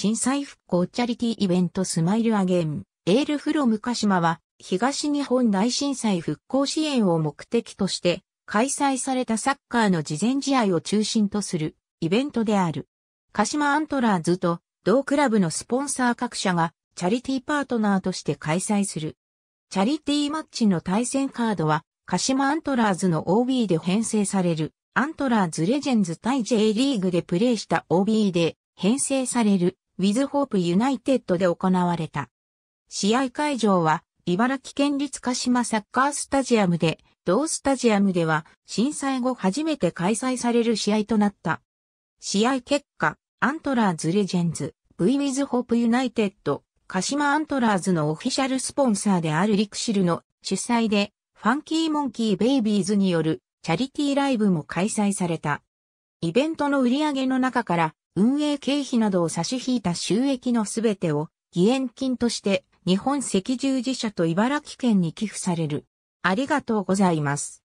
震災復興チャリティーイベントスマイルアゲン、エールフロム鹿島は、東日本大震災復興支援を目的として、開催されたサッカーの事前試合を中心とするイベントである。鹿島アントラーズと同クラブのスポンサー各社がチャリティーパートナーとして開催する。チャリティーマッチの対戦カードは、鹿島アントラーズの OB で編成される、アントラーズレジェンズ対 J リーグでプレーした OB で編成されるウィズホープユナイテッドで行われた。試合会場は、茨城県立鹿島サッカースタジアムで、同スタジアムでは震災後初めて開催される試合となった。試合結果、アントラーズレジェンズ、V ウィズホープユナイテッド、鹿島アントラーズのオフィシャルスポンサーであるリクシルの主催で、ファンキーモンキーベイビーズによるチャリティーライブも開催された。イベントの売り上げの中から運営経費などを差し引いた収益のすべてを、義援金として、日本赤十字社と茨城県に寄付される。ありがとうございます。